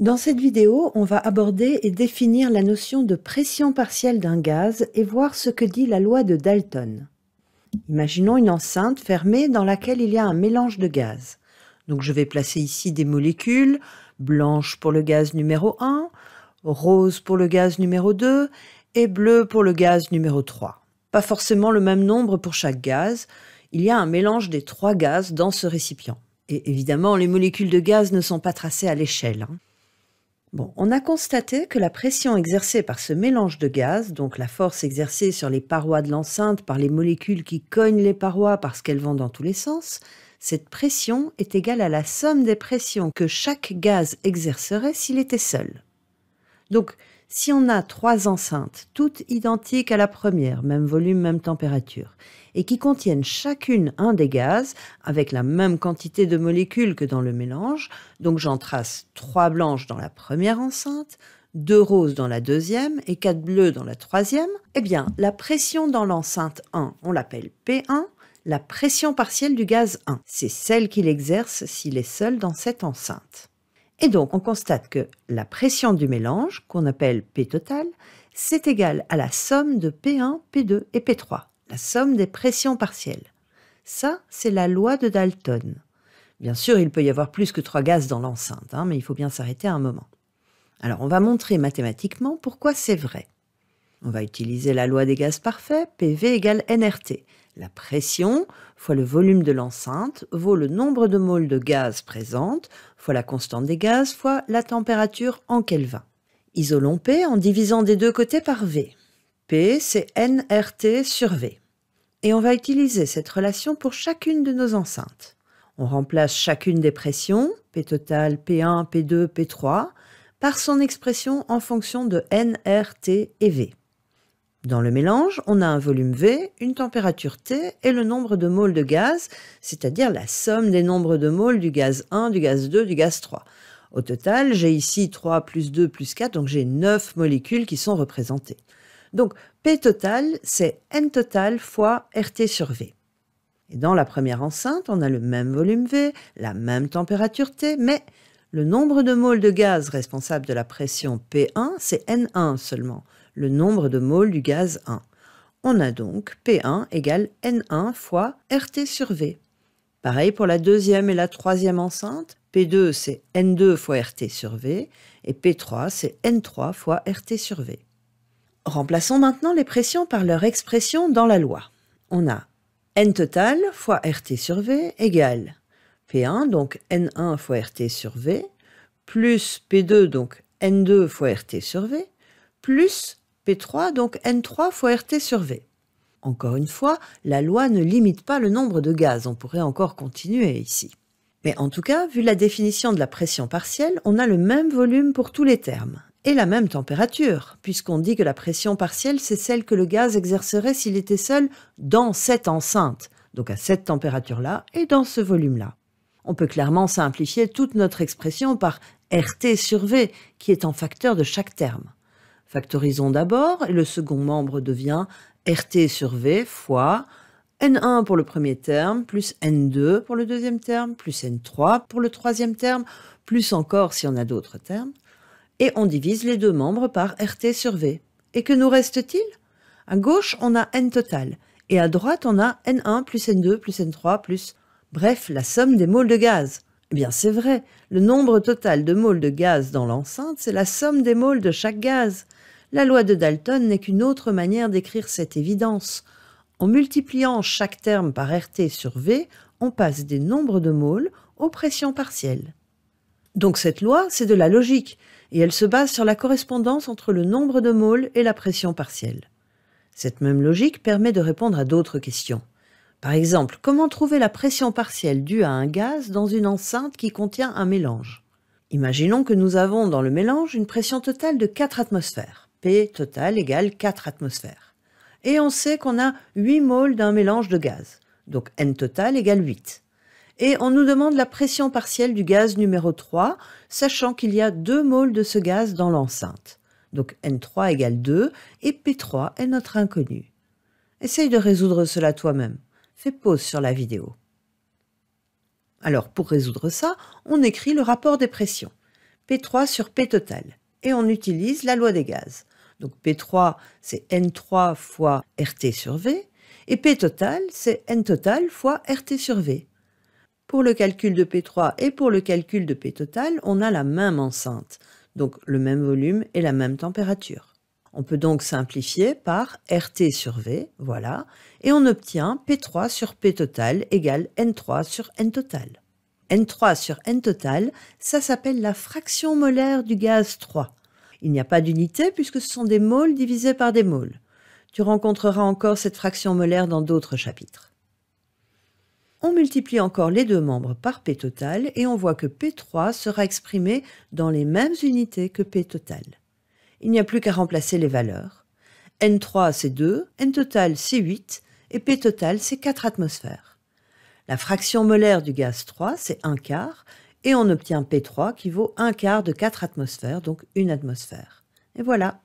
Dans cette vidéo, on va aborder et définir la notion de pression partielle d'un gaz et voir ce que dit la loi de Dalton. Imaginons une enceinte fermée dans laquelle il y a un mélange de gaz. Donc je vais placer ici des molécules, blanches pour le gaz numéro 1, rose pour le gaz numéro 2 et bleu pour le gaz numéro 3. Pas forcément le même nombre pour chaque gaz, il y a un mélange des trois gaz dans ce récipient. Et évidemment, les molécules de gaz ne sont pas tracées à l'échelle. Hein on a constaté que la pression exercée par ce mélange de gaz, donc la force exercée sur les parois de l'enceinte par les molécules qui cognent les parois parce qu'elles vont dans tous les sens, cette pression est égale à la somme des pressions que chaque gaz exercerait s'il était seul. Donc, si on a trois enceintes, toutes identiques à la première, même volume, même température, et qui contiennent chacune un des gaz avec la même quantité de molécules que dans le mélange, donc j'en trace trois blanches dans la première enceinte, deux roses dans la deuxième et quatre bleues dans la troisième, eh bien la pression dans l'enceinte 1, on l'appelle P1, la pression partielle du gaz 1, c'est celle qu'il exerce s'il est seul dans cette enceinte. Et donc, on constate que la pression du mélange, qu'on appelle P total, c'est égal à la somme de P1, P2 et P3, la somme des pressions partielles. Ça, c'est la loi de Dalton. Bien sûr, il peut y avoir plus que trois gaz dans l'enceinte, hein, mais il faut bien s'arrêter un moment. Alors, on va montrer mathématiquement pourquoi c'est vrai. On va utiliser la loi des gaz parfaits, PV égale NRT, la pression fois le volume de l'enceinte vaut le nombre de moles de gaz présente fois la constante des gaz fois la température en Kelvin. Isolons P en divisant des deux côtés par V. P, c'est nRT sur V. Et on va utiliser cette relation pour chacune de nos enceintes. On remplace chacune des pressions, P total, P1, P2, P3, par son expression en fonction de nRT et V. Dans le mélange, on a un volume V, une température T et le nombre de moles de gaz, c'est-à-dire la somme des nombres de moles du gaz 1, du gaz 2, du gaz 3. Au total, j'ai ici 3 plus 2 plus 4, donc j'ai 9 molécules qui sont représentées. Donc P total, c'est N total fois RT sur V. Et dans la première enceinte, on a le même volume V, la même température T, mais le nombre de moles de gaz responsable de la pression P1, c'est N1 seulement, le nombre de moles du gaz 1. On a donc P1 égale N1 fois RT sur V. Pareil pour la deuxième et la troisième enceinte, P2 c'est N2 fois RT sur V et P3 c'est N3 fois RT sur V. Remplaçons maintenant les pressions par leur expression dans la loi. On a N total fois RT sur V égale P1, donc N1 fois RT sur V, plus P2, donc N2 fois RT sur V, plus P3, donc N3 fois RT sur V. Encore une fois, la loi ne limite pas le nombre de gaz, on pourrait encore continuer ici. Mais en tout cas, vu la définition de la pression partielle, on a le même volume pour tous les termes, et la même température, puisqu'on dit que la pression partielle, c'est celle que le gaz exercerait s'il était seul dans cette enceinte, donc à cette température-là et dans ce volume-là. On peut clairement simplifier toute notre expression par RT sur V, qui est en facteur de chaque terme. Factorisons d'abord, et le second membre devient RT sur V fois N1 pour le premier terme, plus N2 pour le deuxième terme, plus N3 pour le troisième terme, plus encore si on a d'autres termes. Et on divise les deux membres par RT sur V. Et que nous reste-t-il À gauche, on a N total. Et à droite, on a N1 plus N2 plus N3 plus bref la somme des moles de gaz. Eh bien c'est vrai, le nombre total de moles de gaz dans l'enceinte, c'est la somme des moles de chaque gaz. La loi de Dalton n'est qu'une autre manière d'écrire cette évidence. En multipliant chaque terme par RT sur V, on passe des nombres de moles aux pressions partielles. Donc cette loi, c'est de la logique, et elle se base sur la correspondance entre le nombre de moles et la pression partielle. Cette même logique permet de répondre à d'autres questions. Par exemple, comment trouver la pression partielle due à un gaz dans une enceinte qui contient un mélange Imaginons que nous avons dans le mélange une pression totale de 4 atmosphères. P total égale 4 atmosphères. Et on sait qu'on a 8 moles d'un mélange de gaz. Donc N total égale 8. Et on nous demande la pression partielle du gaz numéro 3, sachant qu'il y a 2 moles de ce gaz dans l'enceinte. Donc N3 égale 2 et P3 est notre inconnu. Essaye de résoudre cela toi-même fait pause sur la vidéo. Alors pour résoudre ça, on écrit le rapport des pressions, P3 sur P total, et on utilise la loi des gaz. Donc P3, c'est N3 fois RT sur V, et P total, c'est N total fois RT sur V. Pour le calcul de P3 et pour le calcul de P total, on a la même enceinte, donc le même volume et la même température. On peut donc simplifier par RT sur V, voilà, et on obtient P3 sur P total égale N3 sur N total. N3 sur N total, ça s'appelle la fraction molaire du gaz 3. Il n'y a pas d'unité puisque ce sont des moles divisés par des moles. Tu rencontreras encore cette fraction molaire dans d'autres chapitres. On multiplie encore les deux membres par P total et on voit que P3 sera exprimé dans les mêmes unités que P total il n'y a plus qu'à remplacer les valeurs. N3 c'est 2, N total c'est 8 et P total c'est 4 atmosphères. La fraction molaire du gaz 3 c'est 1 quart et on obtient P3 qui vaut 1 quart de 4 atmosphères, donc 1 atmosphère. Et voilà.